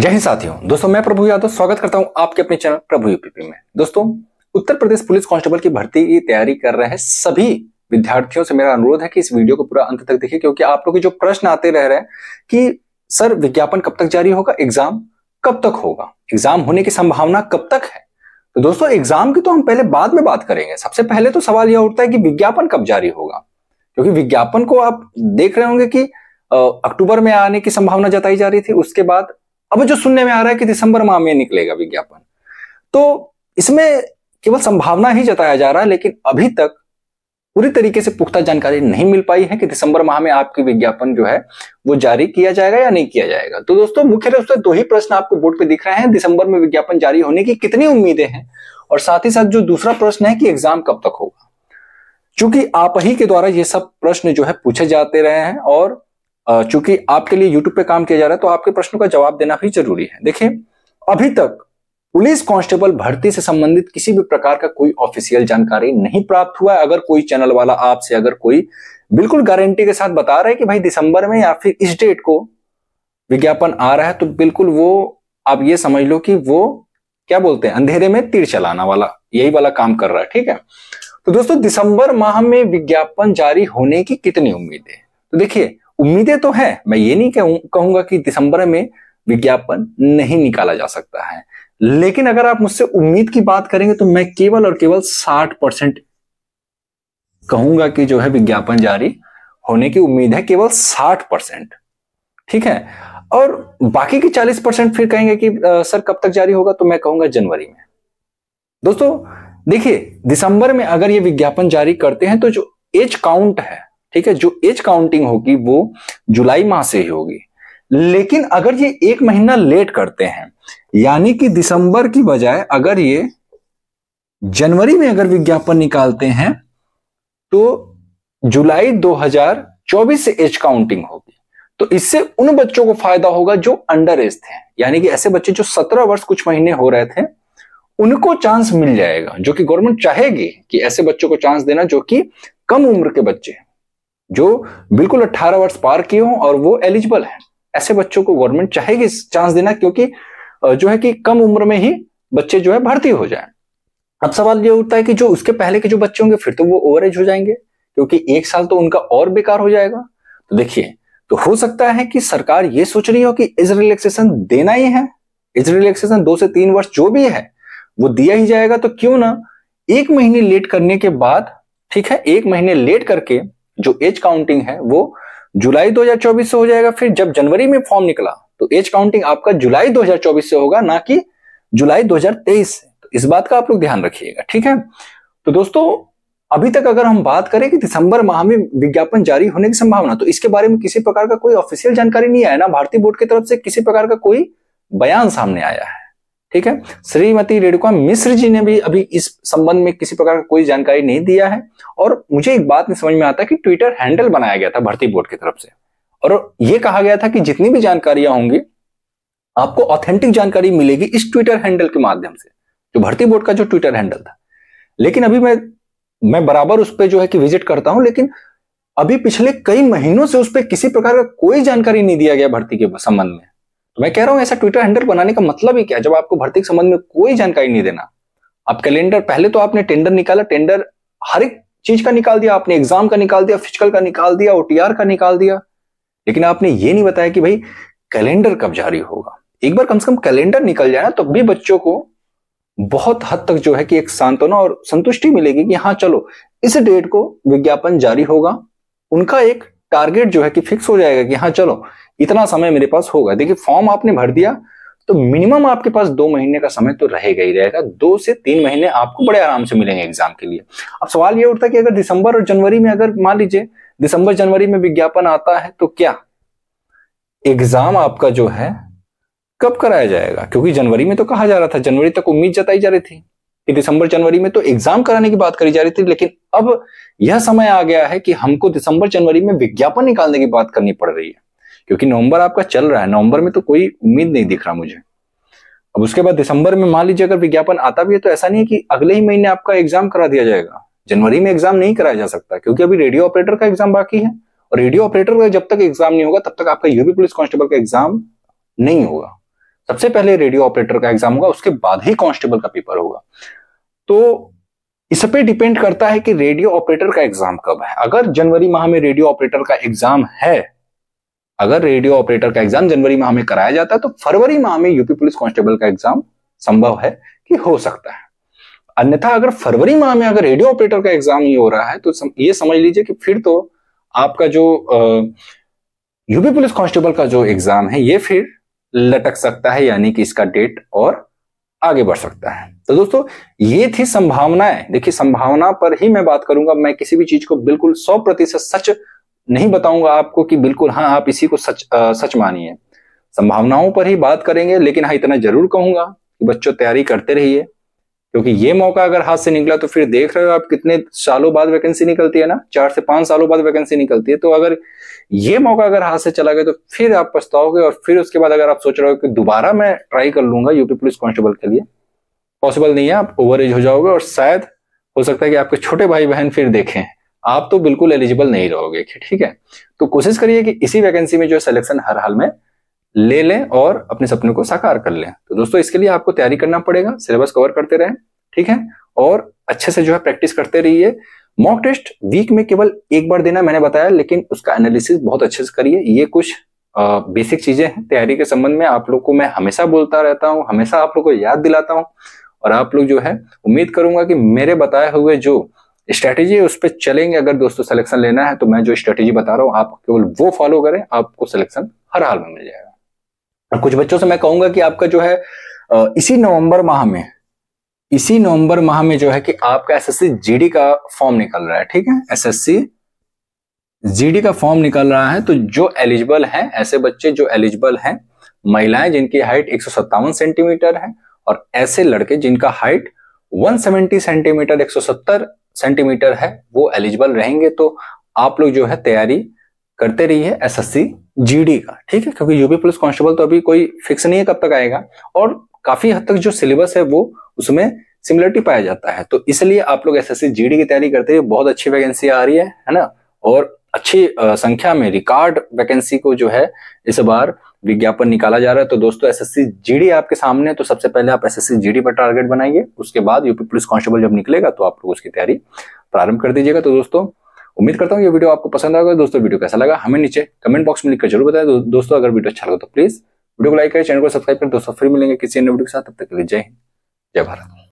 जय हिंद साथियों दोस्तों मैं प्रभु यादव स्वागत करता हूं आपके अपने चैनल प्रभु यूपीपी में दोस्तों उत्तर प्रदेश पुलिस कांस्टेबल की भर्ती की तैयारी कर रहे हैं सभी विद्यार्थियों से मेरा अनुरोध है कि इस वीडियो को पूरा अंत तक देखिए क्योंकि आप लोग जो प्रश्न आते रह रहे हैं कि सर विज्ञापन कब तक जारी होगा एग्जाम कब तक होगा एग्जाम होने की संभावना कब तक है तो दोस्तों एग्जाम की तो हम पहले बाद में बात करेंगे सबसे पहले तो सवाल यह उठता है कि विज्ञापन कब जारी होगा क्योंकि विज्ञापन को आप देख रहे होंगे कि अक्टूबर में आने की संभावना जताई जा रही थी उसके बाद अब जो सुनने में आ रहा है कि दिसंबर माह में निकलेगा विज्ञापन तो इसमें केवल संभावना ही जताया जा रहा है लेकिन अभी तक पूरी तरीके से पुख्ता जानकारी नहीं मिल पाई है कि दिसंबर माह में आपकी विज्ञापन जो है वो जारी किया जाएगा या नहीं किया जाएगा तो दोस्तों मुख्य रूप से दो ही प्रश्न आपको बोर्ड पे दिख रहे हैं दिसंबर में विज्ञापन जारी होने की कितनी उम्मीदें हैं और साथ ही साथ जो दूसरा प्रश्न है कि एग्जाम कब तक होगा चूंकि आप ही के द्वारा ये सब प्रश्न जो है पूछे जाते रहे हैं और चूंकि आपके लिए यूट्यूब पे काम किया जा रहा है तो आपके प्रश्नों का जवाब देना भी जरूरी है देखिए अभी तक पुलिस कांस्टेबल भर्ती से संबंधित किसी भी प्रकार का कोई ऑफिशियल जानकारी नहीं प्राप्त हुआ है अगर कोई चैनल वाला आपसे अगर कोई बिल्कुल गारंटी के साथ बता रहा है कि भाई दिसंबर में या फिर इस डेट को विज्ञापन आ रहा है तो बिल्कुल वो आप ये समझ लो कि वो क्या बोलते हैं अंधेरे में तीर चलाना वाला यही वाला काम कर रहा है ठीक है तो दोस्तों दिसंबर माह में विज्ञापन जारी होने की कितनी उम्मीद है तो देखिए उम्मीदें तो है मैं ये नहीं कहूँ कहूंगा कि दिसंबर में विज्ञापन नहीं निकाला जा सकता है लेकिन अगर आप मुझसे उम्मीद की बात करेंगे तो मैं केवल और केवल 60 परसेंट कहूंगा कि जो है विज्ञापन जारी होने की उम्मीद है केवल 60 परसेंट ठीक है और बाकी के 40 परसेंट फिर कहेंगे कि आ, सर कब तक जारी होगा तो मैं कहूंगा जनवरी में दोस्तों देखिए दिसंबर में अगर ये विज्ञापन जारी करते हैं तो जो एज काउंट है ठीक है जो एज काउंटिंग होगी वो जुलाई माह से ही होगी लेकिन अगर ये एक महीना लेट करते हैं यानी कि दिसंबर की बजाय अगर ये जनवरी में अगर विज्ञापन निकालते हैं तो जुलाई 2024 से एज काउंटिंग होगी तो इससे उन बच्चों को फायदा होगा जो अंडर एज थे यानी कि ऐसे बच्चे जो 17 वर्ष कुछ महीने हो रहे थे उनको चांस मिल जाएगा जो कि गवर्नमेंट चाहेगी कि ऐसे बच्चों को चांस देना जो कि कम उम्र के बच्चे हैं जो बिल्कुल 18 वर्ष पार किए हों और वो एलिजिबल है ऐसे बच्चों को गवर्नमेंट चाहेगी चांस देना क्योंकि जो है कि कम उम्र में ही बच्चे जो है भर्ती हो जाए अब सवाल ये उठता है कि जो उसके पहले के जो बच्चे होंगे फिर तो वो ओवर एज हो जाएंगे क्योंकि एक साल तो उनका और बेकार हो जाएगा तो देखिए तो हो सकता है कि सरकार ये सोच रही हो कि इज रिलैक्सेशन देना ही है इज रिलैक्सेशन दो से तीन वर्ष जो भी है वो दिया ही जाएगा तो क्यों ना एक महीने लेट करने के बाद ठीक है एक महीने लेट करके जो एज काउंटिंग है वो जुलाई 2024 से हो जाएगा फिर जब जनवरी में फॉर्म निकला तो एज काउंटिंग आपका जुलाई 2024 से होगा ना कि जुलाई 2023 से तो इस बात का आप लोग ध्यान रखिएगा ठीक है तो दोस्तों अभी तक अगर हम बात करें कि दिसंबर माह में विज्ञापन जारी होने की संभावना तो इसके बारे में किसी प्रकार का कोई ऑफिशियल जानकारी नहीं आया ना भारतीय बोर्ड की तरफ से किसी प्रकार का कोई बयान सामने आया है ठीक है श्रीमती रेणुका मिश्र जी ने भी अभी इस संबंध में किसी प्रकार का कोई जानकारी नहीं दिया है और मुझे एक बात नहीं समझ में आता कि ट्विटर हैंडल बनाया गया था भर्ती बोर्ड की तरफ से और ये कहा गया था कि जितनी भी जानकारियां होंगी आपको ऑथेंटिक जानकारी मिलेगी इस ट्विटर हैंडल के माध्यम से जो भर्ती बोर्ड का जो ट्विटर हैंडल था लेकिन अभी मैं मैं बराबर उस पर जो है कि विजिट करता हूं लेकिन अभी पिछले कई महीनों से उस पर किसी प्रकार का कोई जानकारी नहीं दिया गया भर्ती के संबंध में मैं कह रहा हूं ऐसा ट्विटर हैंडल बनाने का मतलब ही क्या जब आपको भर्ती के संबंध में कोई जानकारी नहीं देना आप कैलेंडर पहले तो आपने टेंडर निकाला टेंडर हर एक चीज का निकाल दिया आपने एग्जाम का निकाल दिया फिजिकल का निकाल दिया ओटीआर का निकाल दिया लेकिन आपने ये नहीं बताया कि भाई कैलेंडर कब जारी होगा एक बार कम से कम कैलेंडर निकल जाए ना तो भी बच्चों को बहुत हद तक जो है कि एक सांत्वना और संतुष्टि मिलेगी कि हाँ चलो इस डेट को विज्ञापन जारी होगा उनका एक टारगेट जो है कि फिक्स हो जाएगा कि हाँ चलो इतना समय मेरे पास होगा देखिए फॉर्म आपने भर दिया तो मिनिमम आपके पास दो महीने का समय तो रहेगा ही रहेगा दो से तीन महीने आपको बड़े आराम से मिलेंगे एग्जाम के लिए अब सवाल ये उठता है कि अगर दिसंबर और जनवरी में अगर मान लीजिए दिसंबर जनवरी में विज्ञापन आता है तो क्या एग्जाम आपका जो है कब कराया जाएगा क्योंकि जनवरी में तो कहा जा रहा था जनवरी तक उम्मीद जताई जा रही थी कि दिसंबर जनवरी में तो एग्जाम कराने की बात करी जा रही थी लेकिन अब यह समय आ गया है कि हमको दिसंबर जनवरी में विज्ञापन निकालने की बात करनी पड़ रही है क्योंकि नवंबर आपका चल रहा है नवंबर में तो कोई उम्मीद नहीं दिख रहा मुझे अब उसके बाद दिसंबर में मान लीजिए अगर विज्ञापन आता भी है तो ऐसा नहीं है कि अगले ही महीने आपका एग्जाम करा दिया जाएगा जनवरी में एग्जाम नहीं कराया जा सकता क्योंकि अभी रेडियो ऑपरेटर का एग्जाम बाकी है और रेडियो ऑपरेटर का जब तक एग्जाम नहीं होगा तब तक आपका यूपी पुलिस कांस्टेबल का एग्जाम नहीं होगा सबसे पहले रेडियो ऑपरेटर का एग्जाम होगा उसके बाद ही कांस्टेबल का पेपर होगा तो इस पे डिपेंड करता है कि रेडियो ऑपरेटर का एग्जाम कब है अगर जनवरी माह में रेडियो ऑपरेटर का एग्जाम है अगर रेडियो ऑपरेटर का एग्जाम जनवरी माह में कराया जाता है तो फरवरी माह में यूपी पुलिस कांस्टेबल का एग्जाम संभव है कि हो सकता है अन्यथा अगर फरवरी माह में अगर रेडियो ऑपरेटर का एग्जाम ही हो रहा है तो सम, ये समझ लीजिए कि फिर तो आपका जो यूपी पुलिस कांस्टेबल का जो एग्जाम है ये फिर लटक सकता है यानी कि इसका डेट और आगे बढ़ सकता है तो दोस्तों ये थी संभावनाएं देखिए संभावना पर ही मैं बात करूंगा मैं किसी भी चीज को बिल्कुल सौ प्रतिशत सच नहीं बताऊंगा आपको कि बिल्कुल हाँ आप इसी को सच आ, सच मानिए संभावनाओं पर ही बात करेंगे लेकिन हाँ इतना जरूर कहूंगा कि बच्चों तैयारी करते रहिए क्योंकि ये मौका अगर हाथ से निकला तो फिर देख रहे हो आप कितने सालों बाद वैकेंसी निकलती है ना चार से पांच सालों बाद वैकेंसी निकलती है तो अगर ये मौका अगर हाथ से चला गया तो फिर आप पछताओगे और फिर उसके बाद अगर आप सोच रहे हो कि दोबारा मैं ट्राई कर लूंगा यूपी पुलिस कांस्टेबल के लिए पॉसिबल नहीं है आप ओवर एज हो जाओगे और शायद हो सकता है कि आपके छोटे भाई बहन फिर देखें आप तो बिल्कुल एलिजिबल नहीं रहोगे ठीक है तो कोशिश करिए कि इसी वैकेंसी में जो सिलेक्शन हर हाल में ले लें और अपने सपनों को साकार कर लें तो दोस्तों इसके लिए आपको तैयारी करना पड़ेगा सिलेबस कवर करते रहें ठीक है और अच्छे से जो है प्रैक्टिस करते रहिए मॉक टेस्ट वीक में केवल एक बार देना मैंने बताया लेकिन उसका एनालिसिस बहुत अच्छे से करिए ये कुछ आ, बेसिक चीजें हैं तैयारी के संबंध में आप लोग को मैं हमेशा बोलता रहता हूँ हमेशा आप लोग को याद दिलाता हूँ और आप लोग जो है उम्मीद करूंगा कि मेरे बताए हुए जो स्ट्रैटेजी है उस पर चलेंगे अगर दोस्तों सिलेक्शन लेना है तो मैं जो स्ट्रैटेजी बता रहा हूँ आप केवल वो फॉलो करें आपको सिलेक्शन हर हाल में मिल जाएगा कुछ बच्चों से मैं कहूंगा कि आपका जो है इसी नवंबर माह में इसी नवंबर माह में जो है कि आपका एसएससी जीडी का फॉर्म निकल रहा है ठीक है एसएससी जीडी का फॉर्म निकल रहा है तो जो एलिजिबल है ऐसे बच्चे जो एलिजिबल हैं महिलाएं जिनकी हाइट एक सेंटीमीटर है और ऐसे लड़के जिनका हाइट 170 सेंटीमीटर 170 सेंटीमीटर है वो एलिजिबल रहेंगे तो आप लोग जो है तैयारी करते रहिए एसएससी जीडी का ठीक है क्योंकि यूपी पुलिस कांस्टेबल तो अभी कोई फिक्स नहीं है कब तक आएगा और काफी हद तक जो सिलेबस है वो उसमें सिमिलरिटी पाया जाता है तो इसलिए आप लोग एस एस जीडी की तैयारी करते हुए बहुत अच्छी वैकेंसी आ रही है है ना और अच्छी संख्या में रिकॉर्ड वैकेंसी को जो है इस बार विज्ञापन निकाला जा रहा है तो दोस्तों एसएससी जीडी आपके सामने तो सबसे पहले आप एसएससी जीडी पर टारगेट बनाइए उसके बाद यूपी पुलिस कांस्टेबल जब निकलेगा तो आप लोग उसकी तैयारी प्रारंभ कर दीजिएगा तो दोस्तों उम्मीद करता हूँ ये वीडियो आपको पसंद आएगा दोस्तों वीडियो कैसा लगा हमें नीचे कमेंट बॉक्स में लिखकर जरूर बताएं दोस्तों अगर वीडियो अच्छा लगा तो प्लीज वीडियो को लाइक करें चैनल को सब्सक्राइब करें दोस्तों फिर मिलेंगे किसी अन्य वीडियो के साथ तब तक के लिए जय हिंद जय भारत